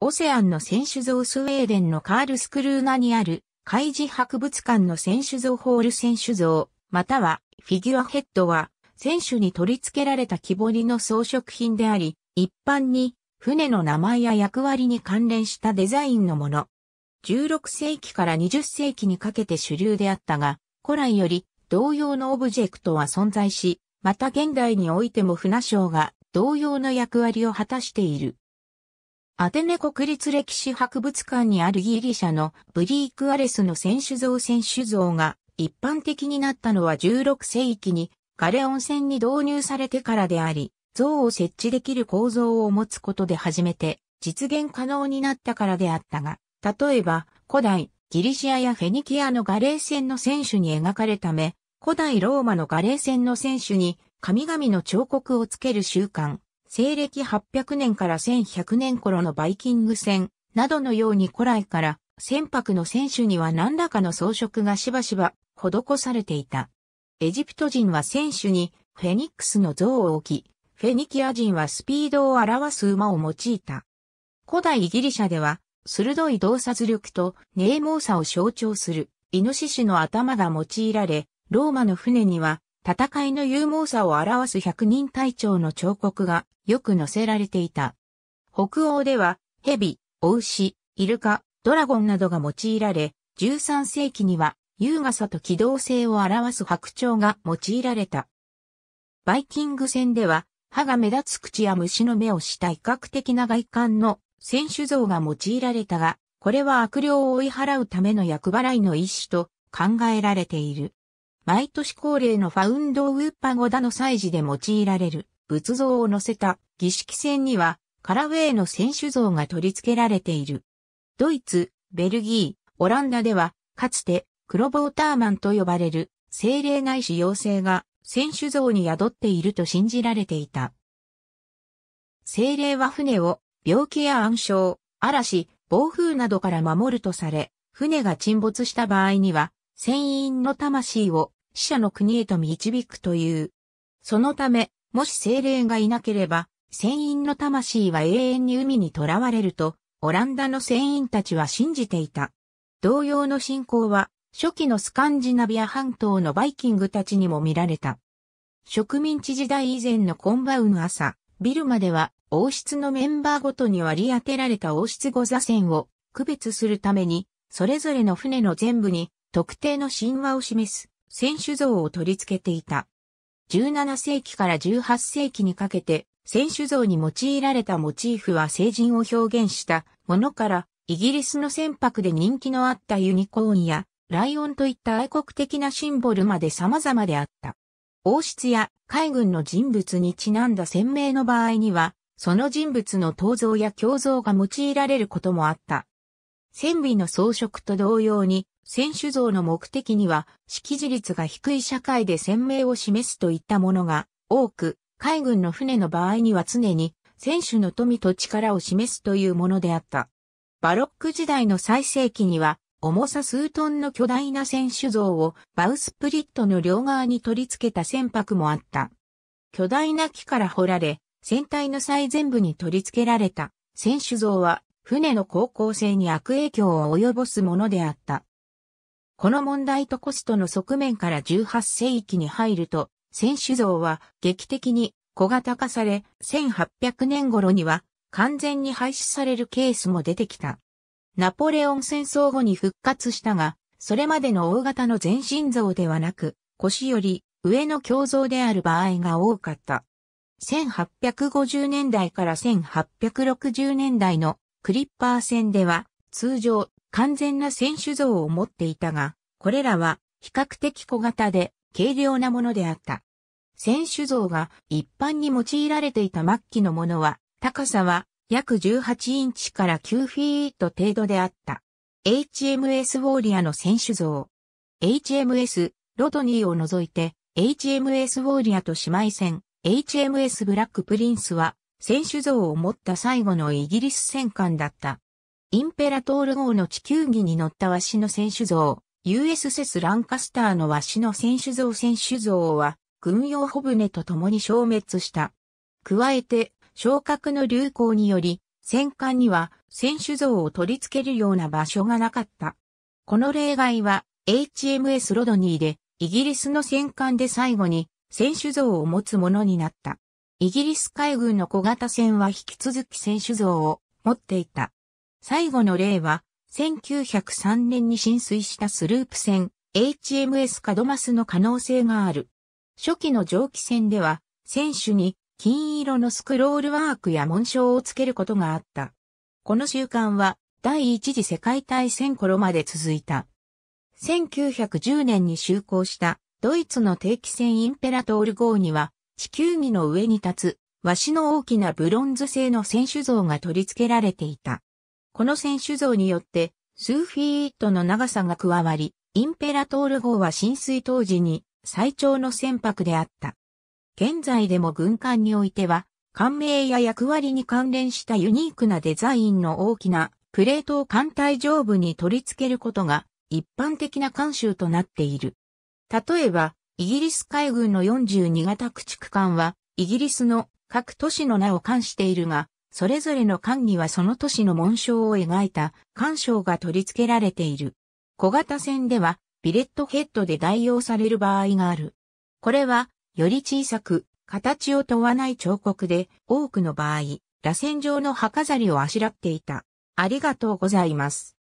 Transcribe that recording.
オセアンの選手像スウェーデンのカールスクルーナにある、海事博物館の選手像ホール選手像、またはフィギュアヘッドは、選手に取り付けられた木彫りの装飾品であり、一般に船の名前や役割に関連したデザインのもの。16世紀から20世紀にかけて主流であったが、古来より同様のオブジェクトは存在し、また現代においても船章が同様の役割を果たしている。アテネ国立歴史博物館にあるギリシャのブリークアレスの選手像選手像が一般的になったのは16世紀にガレオンに導入されてからであり、像を設置できる構造を持つことで初めて実現可能になったからであったが、例えば古代ギリシアやフェニキアのガレー戦の選手に描かれため、古代ローマのガレー戦の選手に神々の彫刻をつける習慣、西暦800年から1100年頃のバイキング船などのように古来から船舶の船首には何らかの装飾がしばしば施されていた。エジプト人は船首にフェニックスの像を置き、フェニキア人はスピードを表す馬を用いた。古代ギリシャでは鋭い洞察力と冷猛さを象徴するイノシシの頭が用いられ、ローマの船には戦いの勇猛さを表す百人隊長の彫刻がよく載せられていた。北欧では、蛇、お牛、イルカ、ドラゴンなどが用いられ、13世紀には優雅さと機動性を表す白鳥が用いられた。バイキング戦では、歯が目立つ口や虫の目をした威嚇的な外観の選手像が用いられたが、これは悪霊を追い払うための役払いの一種と考えられている。毎年恒例のファウンドウーパゴダの祭事で用いられる仏像を乗せた儀式船にはカラウェイの選手像が取り付けられている。ドイツ、ベルギー、オランダではかつてクロボーターマンと呼ばれる精霊外視妖精が選手像に宿っていると信じられていた。精霊は船を病気や暗礁、嵐、暴風などから守るとされ、船が沈没した場合には、船員の魂を死者の国へと導くという。そのため、もし精霊がいなければ、船員の魂は永遠に海に囚われると、オランダの船員たちは信じていた。同様の信仰は、初期のスカンジナビア半島のバイキングたちにも見られた。植民地時代以前のコンバウン朝、ビルマでは、王室のメンバーごとに割り当てられた王室語座船を区別するために、それぞれの船の全部に特定の神話を示す選手像を取り付けていた。17世紀から18世紀にかけて、選手像に用いられたモチーフは成人を表現したものから、イギリスの船舶で人気のあったユニコーンやライオンといった愛国的なシンボルまで様々であった。王室や海軍の人物にちなんだ鮮明の場合には、その人物の陶像や胸像が用いられることもあった。船尾の装飾と同様に、選手像の目的には、識字率が低い社会で鮮明を示すといったものが多く、海軍の船の場合には常に選手の富と力を示すというものであった。バロック時代の最盛期には、重さ数トンの巨大な船手像をバウスプリットの両側に取り付けた船舶もあった。巨大な木から掘られ、船体の最前部に取り付けられた船手像は船の航行性に悪影響を及ぼすものであった。この問題とコストの側面から18世紀に入ると、選手像は劇的に小型化され、1800年頃には完全に廃止されるケースも出てきた。ナポレオン戦争後に復活したが、それまでの大型の全身像ではなく、腰より上の胸像である場合が多かった。1850年代から1860年代のクリッパー戦では、通常完全な選手像を持っていたが、これらは比較的小型で軽量なものであった。選手像が一般に用いられていた末期のものは、高さは約18インチから9フィート程度であった。HMS ウォーリアの選手像。HMS ロドニーを除いて、HMS ウォーリアと姉妹戦、HMS ブラックプリンスは、選手像を持った最後のイギリス戦艦だった。インペラトール号の地球儀に乗ったワシの選手像、US s ランカスターのワシの選手像選手像は、軍用帆船と共に消滅した。加えて、昇格の流行により、戦艦には選手像を取り付けるような場所がなかった。この例外は、HMS ロドニーで、イギリスの戦艦で最後に、選手像を持つものになった。イギリス海軍の小型船は引き続き選手像を持っていた。最後の例は、1903年に浸水したスループ船、HMS カドマスの可能性がある。初期の蒸気船では、船首に金色のスクロールワークや紋章をつけることがあった。この習慣は、第一次世界大戦頃まで続いた。1910年に就航したドイツの定期船インペラトール号には地球儀の上に立つ和紙の大きなブロンズ製の船首像が取り付けられていた。この選手像によって、数フィートの長さが加わり、インペラトール号は浸水当時に最長の船舶であった。現在でも軍艦においては、艦名や役割に関連したユニークなデザインの大きなプレートを艦隊上部に取り付けることが一般的な慣習となっている。例えば、イギリス海軍の42型駆逐艦は、イギリスの各都市の名を冠しているが、それぞれの冠にはその都市の紋章を描いた冠章が取り付けられている。小型船ではビレットヘッドで代用される場合がある。これは、より小さく、形を問わない彫刻で、多くの場合、螺旋状の葉飾りをあしらっていた。ありがとうございます。